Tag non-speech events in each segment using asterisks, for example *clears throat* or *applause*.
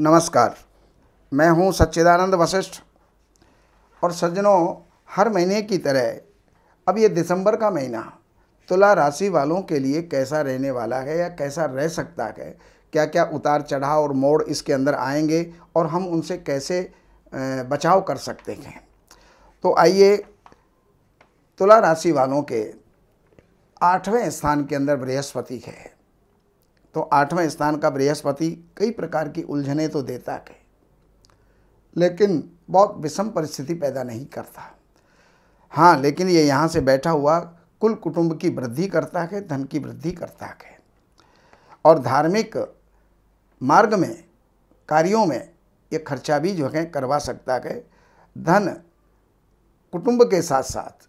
नमस्कार मैं हूं सच्चिदानंद वशिष्ठ और सज्जनों हर महीने की तरह अब ये दिसंबर का महीना तुला राशि वालों के लिए कैसा रहने वाला है या कैसा रह सकता है क्या क्या उतार चढ़ाव और मोड़ इसके अंदर आएंगे और हम उनसे कैसे बचाव कर सकते हैं तो आइए तुला राशि वालों के आठवें स्थान के अंदर बृहस्पति है तो आठवें स्थान का बृहस्पति कई प्रकार की उलझने तो देता है लेकिन बहुत विषम परिस्थिति पैदा नहीं करता हाँ लेकिन ये यहाँ से बैठा हुआ कुल कुटुंब की वृद्धि करता है धन की वृद्धि करता है और धार्मिक मार्ग में कार्यों में ये खर्चा भी जो है करवा सकता है धन कुटुंब के साथ साथ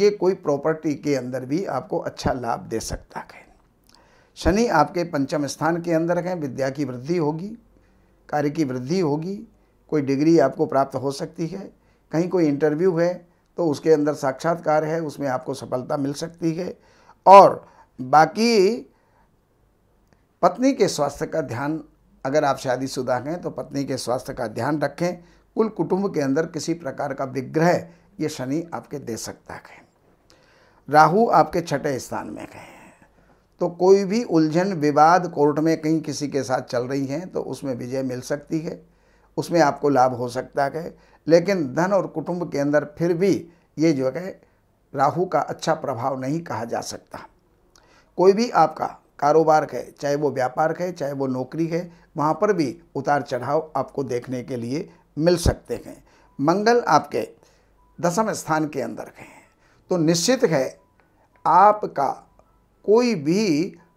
ये कोई प्रॉपर्टी के अंदर भी आपको अच्छा लाभ दे सकता है शनि आपके पंचम स्थान के अंदर हैं विद्या की वृद्धि होगी कार्य की वृद्धि होगी कोई डिग्री आपको प्राप्त हो सकती है कहीं कोई इंटरव्यू है तो उसके अंदर साक्षात्कार है उसमें आपको सफलता मिल सकती है और बाकी पत्नी के स्वास्थ्य का ध्यान अगर आप शादीशुदा हैं तो पत्नी के स्वास्थ्य का ध्यान रखें कुल कुटुंब के अंदर किसी प्रकार का विग्रह ये शनि आपके दे सकता है राहु आपके छठे स्थान में है तो कोई भी उलझन विवाद कोर्ट में कहीं किसी के साथ चल रही हैं तो उसमें विजय मिल सकती है उसमें आपको लाभ हो सकता है लेकिन धन और कुटुंब के अंदर फिर भी ये जो है राहु का अच्छा प्रभाव नहीं कहा जा सकता कोई भी आपका कारोबार है चाहे वो व्यापार है चाहे वो नौकरी है वहाँ पर भी उतार चढ़ाव आपको देखने के लिए मिल सकते हैं मंगल आपके दसम स्थान के अंदर हैं तो निश्चित है आपका कोई भी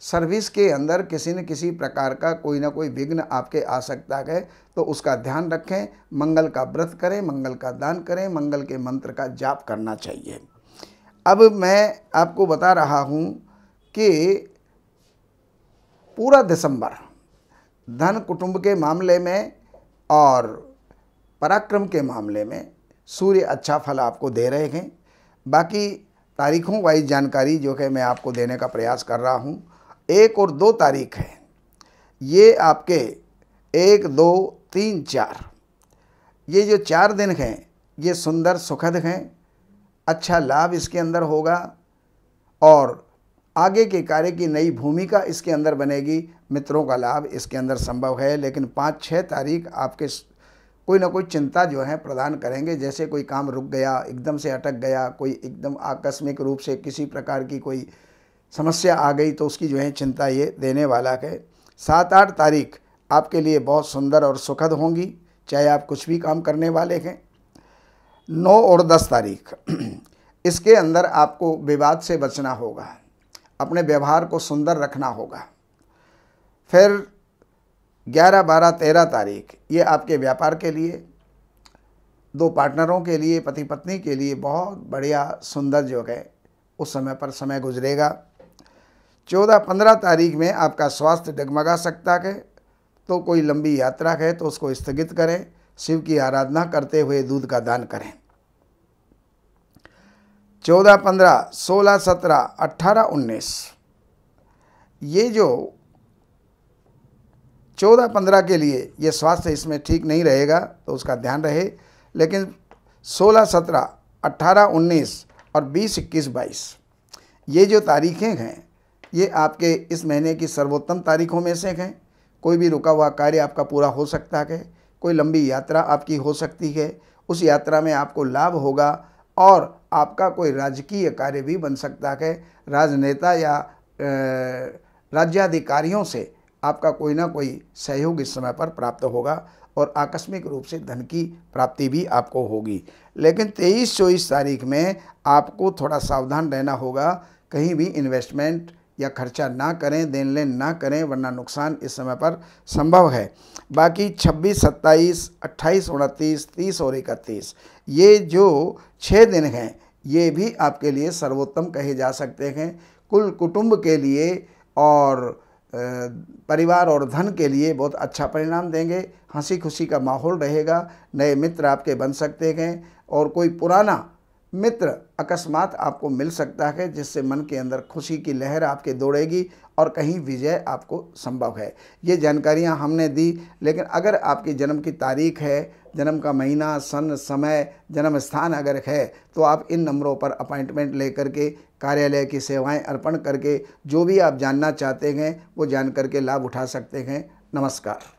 सर्विस के अंदर किसी न किसी प्रकार का कोई ना कोई विघ्न आपके आ सकता है तो उसका ध्यान रखें मंगल का व्रत करें मंगल का दान करें मंगल के मंत्र का जाप करना चाहिए अब मैं आपको बता रहा हूँ कि पूरा दिसंबर धन कुटुंब के मामले में और पराक्रम के मामले में सूर्य अच्छा फल आपको दे रहे हैं बाकी तारीखों वाइज जानकारी जो है मैं आपको देने का प्रयास कर रहा हूँ एक और दो तारीख है ये आपके एक दो तीन चार ये जो चार दिन हैं ये सुंदर सुखद हैं अच्छा लाभ इसके अंदर होगा और आगे के कार्य की नई भूमिका इसके अंदर बनेगी मित्रों का लाभ इसके अंदर संभव है लेकिन पाँच छः तारीख आपके कोई ना कोई चिंता जो है प्रदान करेंगे जैसे कोई काम रुक गया एकदम से अटक गया कोई एकदम आकस्मिक रूप से किसी प्रकार की कोई समस्या आ गई तो उसकी जो है चिंता ये देने वाला है सात आठ तारीख आपके लिए बहुत सुंदर और सुखद होंगी चाहे आप कुछ भी काम करने वाले हैं नौ और दस तारीख *clears throat* इसके अंदर आपको विवाद से बचना होगा अपने व्यवहार को सुंदर रखना होगा फिर ग्यारह बारह तेरह तारीख ये आपके व्यापार के लिए दो पार्टनरों के लिए पति पत्नी के लिए बहुत बढ़िया सुंदर जो है उस समय पर समय गुजरेगा चौदह पंद्रह तारीख में आपका स्वास्थ्य डगमगा सकता है तो कोई लंबी यात्रा है तो उसको स्थगित करें शिव की आराधना करते हुए दूध का दान करें चौदह पंद्रह सोलह सत्रह अट्ठारह उन्नीस ये जो चौदह पंद्रह के लिए ये स्वास्थ्य इसमें ठीक नहीं रहेगा तो उसका ध्यान रहे लेकिन सोलह सत्रह अट्ठारह उन्नीस और बीस इक्कीस बाईस ये जो तारीखें हैं ये आपके इस महीने की सर्वोत्तम तारीखों में से हैं कोई भी रुका हुआ कार्य आपका पूरा हो सकता है कोई लंबी यात्रा आपकी हो सकती है उस यात्रा में आपको लाभ होगा और आपका कोई राजकीय कार्य भी बन सकता है राजनेता या राज्याधिकारियों से आपका कोई ना कोई सहयोग इस समय पर प्राप्त होगा और आकस्मिक रूप से धन की प्राप्ति भी आपको होगी लेकिन तेईस चौबीस तारीख में आपको थोड़ा सावधान रहना होगा कहीं भी इन्वेस्टमेंट या खर्चा ना करें देन लेन ना करें वरना नुकसान इस समय पर संभव है बाकी 26, 27, 28, 29, 30 और 31 ये जो छः दिन हैं ये भी आपके लिए सर्वोत्तम कहे जा सकते हैं कुल कुटुंब के लिए और परिवार और धन के लिए बहुत अच्छा परिणाम देंगे हंसी खुशी का माहौल रहेगा नए मित्र आपके बन सकते हैं और कोई पुराना मित्र अकस्मात आपको मिल सकता है जिससे मन के अंदर खुशी की लहर आपके दौड़ेगी और कहीं विजय आपको संभव है ये जानकारियाँ हमने दी लेकिन अगर आपकी जन्म की तारीख है जन्म का महीना सन समय जन्म स्थान अगर है तो आप इन नंबरों पर अपॉइंटमेंट लेकर के कार्यालय की सेवाएं अर्पण करके जो भी आप जानना चाहते हैं वो जान करके लाभ उठा सकते हैं नमस्कार